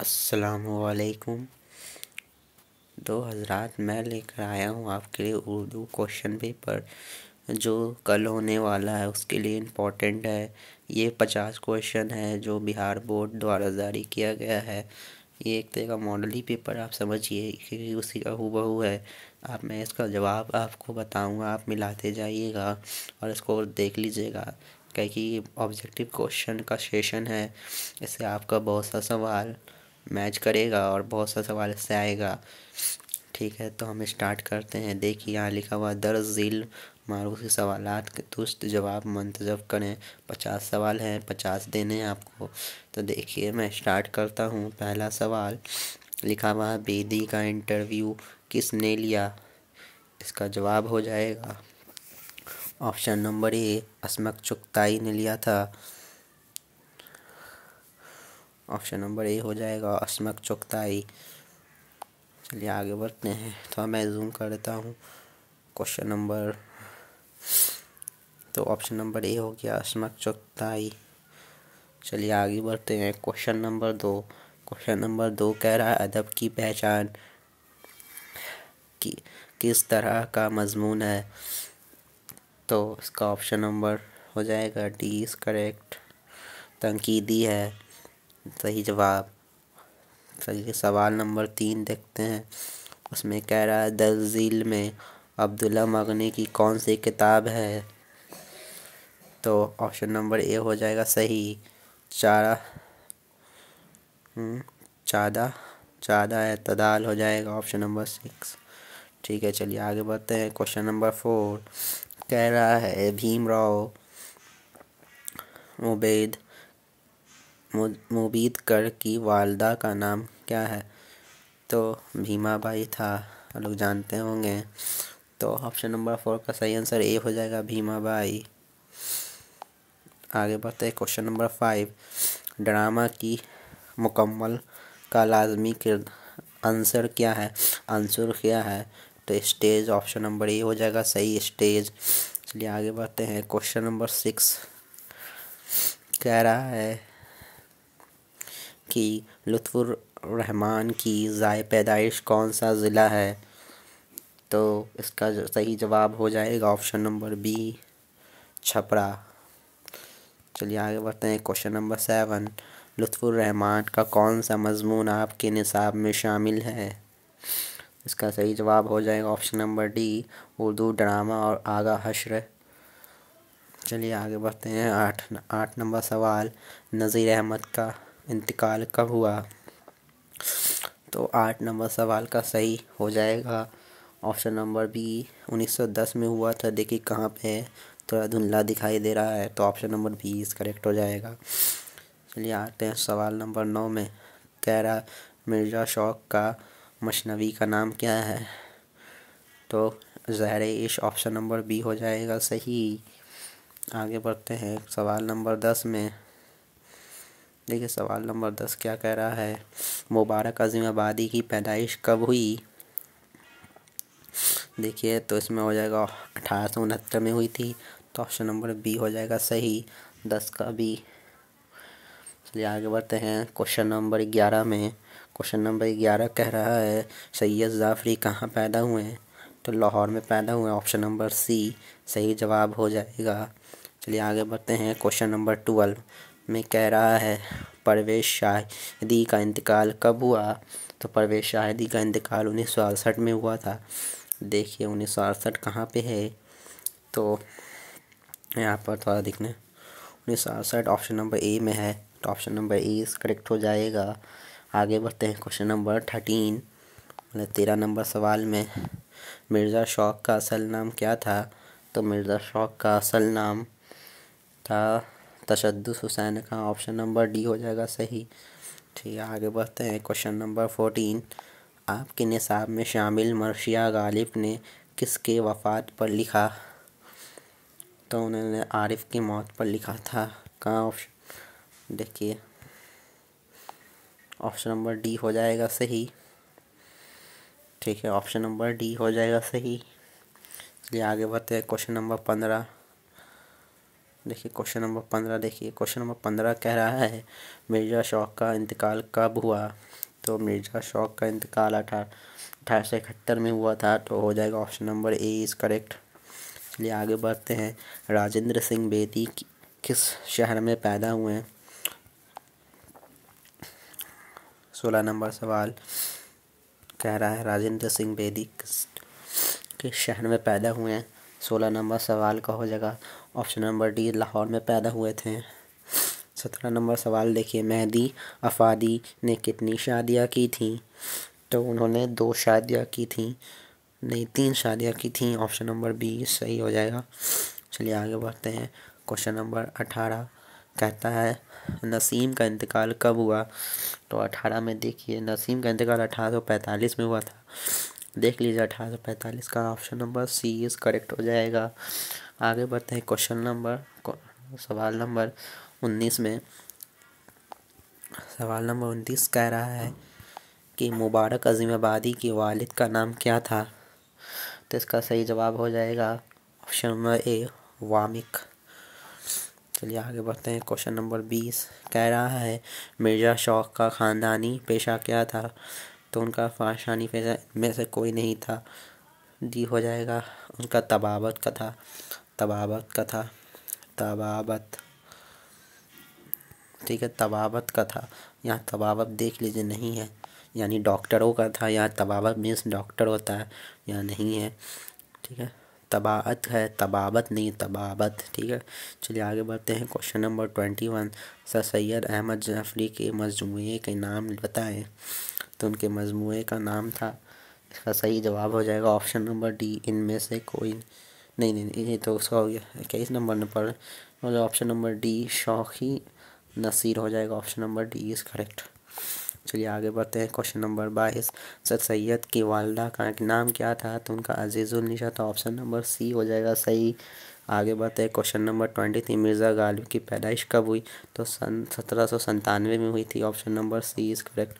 असलकुम दो तो हज़रात मैं लेकर आया हूँ आपके लिए उर्दू क्वेश्चन पेपर जो कल होने वाला है उसके लिए इम्पोर्टेंट है ये पचास क्वेश्चन है जो बिहार बोर्ड द्वारा जारी किया गया है ये एक तरह का मॉडल ही पेपर आप समझिए क्योंकि उसी का हूबहू है आप मैं इसका जवाब आपको बताऊँगा आप मिलाते जाइएगा और इसको देख लीजिएगा क्या कि ऑब्जेक्टिव क्वेश्चन का सेशन है इससे आपका बहुत सा सवाल मैच करेगा और बहुत सा सवाल इससे आएगा ठीक है तो हम स्टार्ट करते हैं देखिए यहाँ लिखा हुआ दर झील मारूसी सवाल के दुरुस्त जवाब मंतजब करें पचास सवाल हैं पचास देने हैं आपको तो देखिए मैं स्टार्ट करता हूँ पहला सवाल लिखा हुआ बेदी का इंटरव्यू किसने लिया इसका जवाब हो जाएगा ऑप्शन नंबर ए अस्मक चुगताई ने लिया था ऑप्शन नंबर ए हो जाएगा अस्मक चुगताई चलिए आगे बढ़ते हैं थोड़ा तो मैं जूम कर देता हूँ क्वेश्चन नंबर तो ऑप्शन नंबर ए हो गया अस्मक चुगताई चलिए आगे बढ़ते हैं क्वेश्चन नंबर दो क्वेश्चन नंबर दो कह रहा है अदब की पहचान कि किस तरह का मजमून है तो इसका ऑप्शन नंबर हो जाएगा डी इज़ करेक्ट तनकीदी है सही जवाब चलिए सवाल नंबर तीन देखते हैं उसमें कह रहा है दर्जील में अब्दुल्ला मगनी की कौन सी किताब है तो ऑप्शन नंबर ए हो जाएगा सही चारा हम्म, चादा चादा है तदाल हो जाएगा ऑप्शन नंबर सिक्स ठीक है चलिए आगे बढ़ते हैं क्वेश्चन नंबर फोर कह रहा है भीमराव उबैद मुबीद कर की वालदा का नाम क्या है तो भीमा बाई था लोग जानते होंगे तो ऑप्शन नंबर फोर का सही आंसर ए हो जाएगा भीमा बाई आगे बढ़ते हैं क्वेश्चन नंबर फाइव ड्रामा की मुकम्मल का लाजमी किरद आंसर क्या है आंसर क्या है तो स्टेज ऑप्शन नंबर ए हो जाएगा सही स्टेज चलिए आगे बढ़ते हैं क्वेश्चन नंबर सिक्स कह रहा है कि रहमान की ज़ाय पैदाइश कौन सा ज़िला है तो इसका सही जवाब हो जाएगा ऑप्शन नंबर बी छपरा चलिए आगे बढ़ते हैं क्वेश्चन नंबर सेवन रहमान का कौन सा मजमून आपके निसाब में शामिल है इसका सही जवाब हो जाएगा option number D Urdu drama और आगा हशर चलिए आगे बढ़ते हैं आठ आठ नंबर सवाल नज़ीर अहमद का इंतकाल कब हुआ तो आठ नंबर सवाल का सही हो जाएगा ऑप्शन नंबर बी 1910 में हुआ था देखिए कहाँ पे है थोड़ा धुंधला दिखाई दे रहा है तो option number B is correct हो जाएगा चलिए आते हैं सवाल नंबर नौ में कह रहा मिर्ज़ा शौक का मशनवी का नाम क्या है तो ज़ाहिर इश ऑप्शन नंबर बी हो जाएगा सही आगे बढ़ते हैं सवाल नंबर दस में देखिए सवाल नंबर दस क्या कह रहा है मुबारक अजीम आबादी की पैदाइश कब हुई देखिए तो इसमें हो जाएगा अठारह सौ उनहत्तर में हुई थी तो ऑप्शन नंबर बी हो जाएगा सही दस का बी चलिए आगे बढ़ते हैं क्वेश्चन नंबर ग्यारह में क्वेश्चन नंबर ग्यारह कह रहा है सैयद जाफरी कहाँ पैदा हुए हैं तो लाहौर में पैदा हुए ऑप्शन नंबर सी सही जवाब हो जाएगा चलिए आगे बढ़ते हैं क्वेश्चन नंबर ट्वेल्व में कह रहा है परवेज़ शाहिदी का इंतकाल कब हुआ तो परवेश शाहिदी का इंतकाल उन्नीस सौ अड़सठ में हुआ था देखिए उन्नीस सौ अड़सठ कहाँ पर है तो यहाँ पर थोड़ा देखना उन्नीस सौ अड़सठ ऑप्शन नंबर ए में है तो ऑप्शन नंबर ए करेक्ट हो जाएगा आगे बढ़ते हैं क्वेश्चन नंबर थर्टीन मतलब तेरह नंबर सवाल में मिर्ज़ा शौक का असल नाम क्या था तो मिर्ज़ा शौक का असल नाम था तशद हुसैन का ऑप्शन नंबर डी हो जाएगा सही ठीक है आगे बढ़ते हैं क्वेश्चन नंबर फोर्टीन आपके निसाब में शामिल मर्शिया गालिब ने किसके वफात पर लिखा तो उन्होंने आरिफ की मौत पर लिखा था कहाँ ऑप्शन देखिए ऑप्शन नंबर डी हो जाएगा सही ठीक है ऑप्शन नंबर डी हो जाएगा सही इसलिए आगे बढ़ते हैं क्वेश्चन नंबर पंद्रह देखिए क्वेश्चन नंबर पंद्रह देखिए क्वेश्चन नंबर पंद्रह कह रहा है मिर्ज़ा शौक का इंतकाल कब हुआ तो मिर्ज़ा शौक का इंतकाल अठारह अठारह सौ इकहत्तर में हुआ था तो हो जाएगा option number A is correct चलिए आगे बढ़ते हैं राजेंद्र सिंह बेदी किस शहर में पैदा हुए हैं सोलह नंबर सवाल कह रहा है राजेंद्र सिंह बेदी किस किस शहर में पैदा हुए हैं सोलह नंबर सवाल का हो जाएगा ऑप्शन नंबर डी लाहौर में पैदा हुए थे सत्रह नंबर सवाल देखिए मेहदी अफादी ने कितनी शादियाँ की थी तो उन्होंने दो शादियाँ की थी नहीं तीन शादियाँ की थी ऑप्शन नंबर बी सही हो जाएगा चलिए आगे बढ़ते हैं क्वेश्चन नंबर अठारह कहता है नसीम का इंतकाल कब हुआ तो अठारह में देखिए नसीम का इंतकाल अठारह सौ पैंतालीस में हुआ था देख लीजिए अठारह सौ पैंतालीस का option number C is correct हो जाएगा आगे बढ़ते हैं क्वेश्चन नंबर सवाल नंबर उन्नीस में सवाल नंबर उनतीस कह रहा है कि मुबारक अजीम आबादी के वालिद का नाम क्या था तो इसका सही जवाब हो जाएगा ऑप्शन नंबर ए वामिक चलिए आगे बढ़ते हैं क्वेश्चन नंबर बीस कह रहा है मिर्ज़ा शौक का ख़ानदानी पेशा क्या था तो उनका फाशानी पेशा में से कोई नहीं था डी हो जाएगा उनका तबावत का था तबावत कथा तबावत ठीक है तबावत कथा यहाँ तबावत देख लीजिए नहीं है यानी डॉक्टरों का था यहाँ तबावत मीन्स डॉक्टर होता है यहाँ नहीं है ठीक है तबावत है तबावत नहीं तबावत ठीक है चलिए आगे बढ़ते हैं question number twenty one sir Syed Ahmad Jafri के मजमू के नाम बताएं तो उनके मजमू का नाम था इसका सही जवाब हो जाएगा ऑप्शन नंबर डी इनमें से कोई नहीं नहीं नहीं ये तो उसका हो गया इक्कीस नंबर पढ़ मतलब option number D Shauqi Naseer हो जाएगा option number D is correct चलिए आगे बढ़ते हैं क्वेश्चन नंबर बाईस सर सैयद की वालदा का नाम क्या था तो उनका अजीज़ुलनिशा था ऑप्शन नंबर सी हो जाएगा सही आगे बढ़ते हैं question number twenty three Mirza Ghalib की पैदाइश कब हुई तो सन सत्रह सौ संतानवे में हुई थी option number C is correct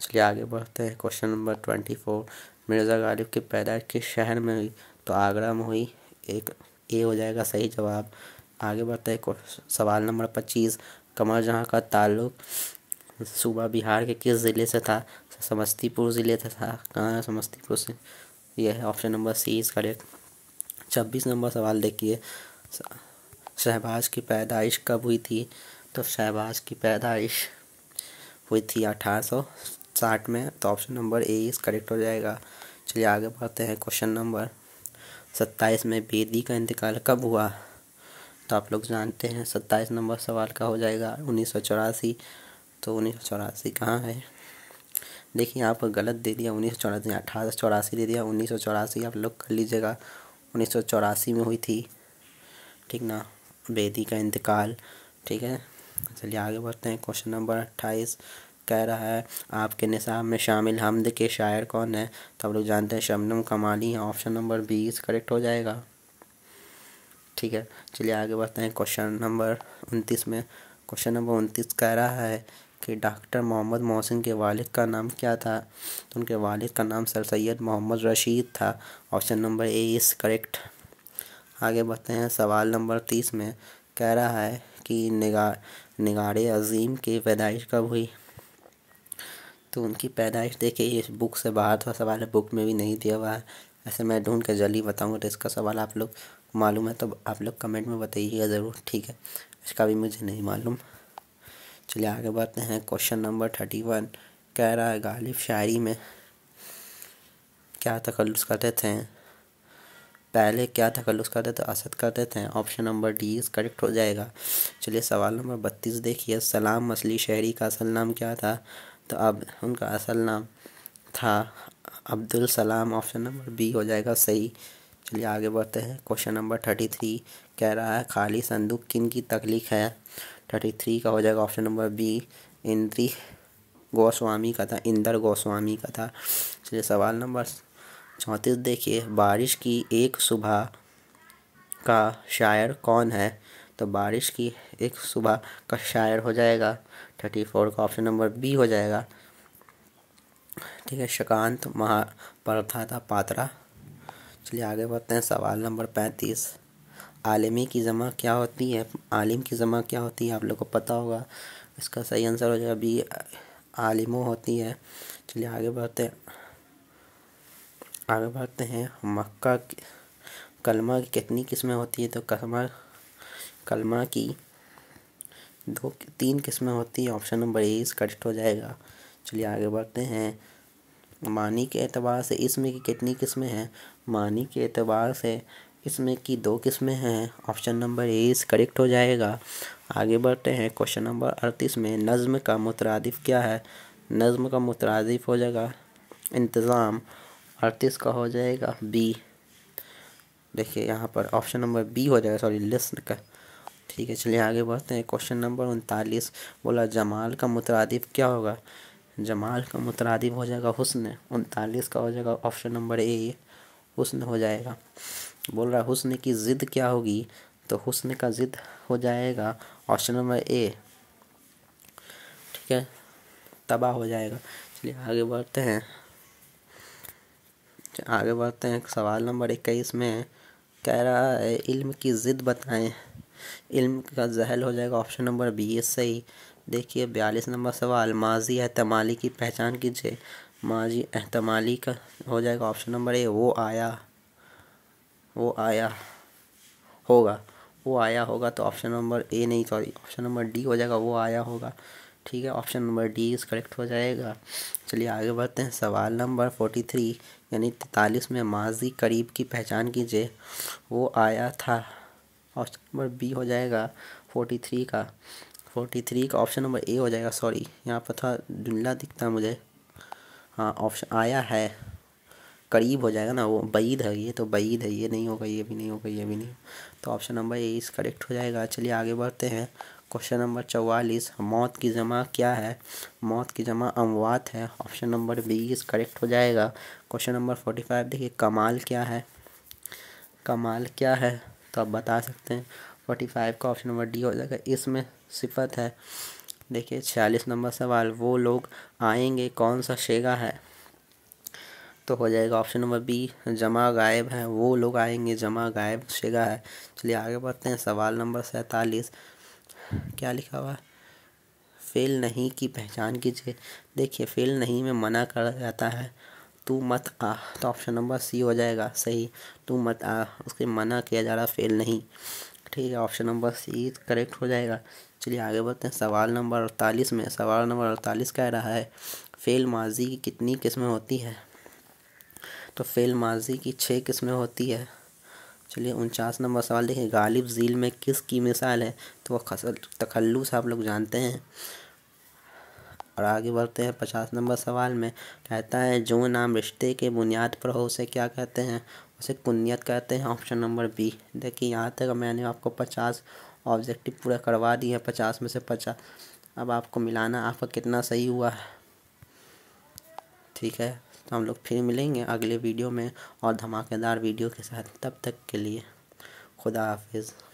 चलिए आगे बढ़ते हैं question number twenty four Mirza Ghalib की पैदाइश किस शहर में हुई तो आगरा में हुई एक ए हो जाएगा सही जवाब आगे बढ़ते हैं सवाल नंबर पच्चीस कमर जहाँ का ताल्लुक सूबा बिहार के किस ज़िले से था समस्तीपुर ज़िले से था कहाँ समस्तीपुर से यह है option number C is correct छब्बीस नंबर सवाल देखिए शहबाज की पैदाइश कब हुई थी तो शहबाज की पैदाइश हुई थी अठारह सौ साठ में तो ऑप्शन नंबर ए इस करेक्ट हो जाएगा चलिए आगे बढ़ते हैं क्वेश्चन नंबर सत्ताईस में बेदी का इंतकाल कब हुआ तो आप लोग जानते हैं सत्ताईस नंबर सवाल का हो जाएगा उन्नीस सौ चौरासी तो उन्नीस सौ चौरासी कहाँ है देखिए आप गलत दे दिया उन्नीस सौ चौरासी अठारह सौ चौरासी दे दिया उन्नीस सौ चौरासी आप लोग कर लीजिएगा उन्नीस सौ चौरासी में हुई थी ठीक ना बेदी का इंतकाल ठीक है चलिए आगे बढ़ते हैं क्वेश्चन नंबर अट्ठाईस कह रहा है आपके निसाब में शामिल हमद के शायर कौन है तो आप लोग जानते हैं शबनम कमाली है ऑप्शन नंबर बीस करेक्ट हो जाएगा ठीक है चलिए आगे बढ़ते हैं क्वेश्चन नंबर उनतीस में क्वेश्चन नंबर उनतीस कह रहा है कि डॉक्टर मोहम्मद मोहसिन के वालिद का नाम क्या था तो उनके वालिद का नाम सर सैद मोहम्मद रशीद था ऑप्शन नंबर ए इस करेक्ट आगे बढ़ते हैं सवाल नंबर तीस में कह रहा है कि निगा निगार अजीम की पैदाइश कब हुई तो उनकी पैदाइश देखिए ये बुक से बाहर था सवाल है बुक में भी नहीं दिया हुआ है ऐसे मैं ढूंढ के जल्दी बताऊँगा तो इसका सवाल आप लोग मालूम है तो आप लोग कमेंट में बताइएगा ज़रूर ठीक है इसका भी मुझे नहीं मालूम चलिए आगे बढ़ते हैं क्वेश्चन नंबर थर्टी वन कह रहा है गालिब शायरी में क्या तखलस करते थे पहले क्या तखलस करते थे असद करते थे option number D is correct हो जाएगा चलिए सवाल नंबर बत्तीस देखिए सलाम असली शहरी का असल नाम क्या था तो अब उनका असल नाम था अब्दुल सलाम ऑप्शन नंबर बी हो जाएगा सही चलिए आगे बढ़ते हैं क्वेश्चन नंबर थर्टी थ्री कह रहा है खाली संदूक किन की तकलीफ है थर्टी थ्री का हो जाएगा ऑप्शन नंबर बी इंद्री गोस्वामी का था इंदर गोस्वामी का था चलिए सवाल नंबर चौंतीस देखिए बारिश की एक सुबह का शायर कौन है तो बारिश की एक सुबह का शायर हो जाएगा थर्टी फोर का ऑप्शन नंबर बी हो जाएगा ठीक है शकांत महापरथा था पात्रा चलिए आगे बढ़ते हैं सवाल नंबर पैंतीस आलिमी की जमा क्या होती है आलिम की जमा क्या होती है आप लोग को पता होगा इसका सही आंसर हो जाएगा बी आलिमो होती है चलिए आगे बढ़ते हैं आगे बढ़ते हैं मक्का कलमा की कितनी किस्में होती है तो कलमा कलमा की दो तीन किस्में होती है ऑप्शन नंबर ए कट हो जाएगा चलिए आगे बढ़ते हैं मानी के एतबार से इसमें की कितनी किस्में हैं मानी के एतबार से इसमें की दो किस्में हैं ऑप्शन नंबर ए इस करेक्ट हो जाएगा आगे बढ़ते हैं क्वेश्चन नंबर अड़तीस में नज़म का मुतरदफ क्या है नज़म का मुतरदफ हो जाएगा इंतज़ाम अड़तीस का हो जाएगा बी देखिए यहाँ पर ऑप्शन नंबर बी हो जाएगा सॉरी लिस्ट का ठीक है चलिए आगे बढ़ते हैं क्वेश्चन नंबर उनतालीस बोला जमाल का मुतरदिफ क्या होगा जमाल का मुतरदिफ हो जाएगा हुसन उनतालीस का हो जाएगा ऑप्शन नंबर ए हुसन हो जाएगा बोल रहा हुसन की ज़िद क्या होगी तो हुसन का ज़िद हो जाएगा ऑप्शन नंबर ए ठीक है तबाह हो जाएगा चलिए आगे बढ़ते हैं आगे बढ़ते हैं सवाल नंबर इक्कीस में कह रहा है इल्म की ज़िद बताएं इल्म का जहल हो जाएगा ऑप्शन नंबर बी ये सही देखिए बयालीस नंबर सवाल माजी एहतमाली की पहचान कीजिए माजी अहतमाली का हो जाएगा ऑप्शन नंबर ए वो आया वो आया होगा वो आया होगा तो ऑप्शन नंबर ए नहीं सॉरी ऑप्शन नंबर डी हो जाएगा वो आया होगा ठीक है option number D is correct हो जाएगा चलिए आगे बढ़ते हैं सवाल नंबर फोर्टी थ्री यानी तैतालीस में माजी करीब की पहचान कीजिए वो आया था ऑप्शन नंबर बी हो जाएगा फोर्टी थ्री का फोर्टी थ्री का ऑप्शन नंबर ए हो जाएगा सॉरी यहाँ पर था धुंधला दिखता मुझे हाँ ऑप्शन आया है करीब हो जाएगा ना वो बईद है ये तो बईद है ये नहीं होगा ये भी नहीं होगा ये भी नहीं तो ऑप्शन नंबर ए इस करेक्ट हो जाएगा चलिए आगे बढ़ते हैं क्वेश्चन नंबर चौवालीस मौत की जमा क्या है मौत की जमा अमवात है option number B is correct हो जाएगा क्वेश्चन नंबर फोर्टी फाइव देखिए कमाल क्या है कमाल क्या है तो आप बता सकते हैं फोर्टी फाइव का ऑप्शन नंबर डी हो जाएगा इसमें सिफत है देखिए छियालीस नंबर सवाल वो लोग आएंगे कौन सा शेगा है तो हो जाएगा ऑप्शन नंबर बी जमा गायब है वो लोग आएंगे जमा गायब शेगा है चलिए आगे बढ़ते हैं सवाल नंबर सैतालीस क्या लिखा हुआ फेल नहीं की पहचान कीजिए देखिए फेल नहीं में मना कर जाता है तू मत आ तो ऑप्शन नंबर सी हो जाएगा सही तू मत आ उसके मना किया जा रहा फेल नहीं ठीक है ऑप्शन नंबर सी करेक्ट हो जाएगा चलिए आगे बढ़ते हैं सवाल नंबर अड़तालीस में सवाल नंबर अड़तालीस कह रहा है फेल माजी की कितनी किस्में होती है तो फेल माजी की छः किस्में होती है चलिए उनचास नंबर सवाल देखिए गालिब झील में किस की मिसाल है तो वह खसल तखल्लुस आप लोग जानते हैं और आगे बढ़ते हैं पचास नंबर सवाल में कहता है जो नाम रिश्ते के बुनियाद पर हो उसे क्या कहते हैं उसे कुनियत कहते हैं ऑप्शन नंबर बी देखिए यहाँ तक मैंने आपको पचास ऑब्जेक्टिव पूरा करवा दिए हैं पचास में से पचास अब आपको मिलाना आपका कितना सही हुआ है ठीक है तो हम लोग फिर मिलेंगे अगले वीडियो में और धमाकेदार वीडियो के साथ तब तक के लिए खुदा हाफिज़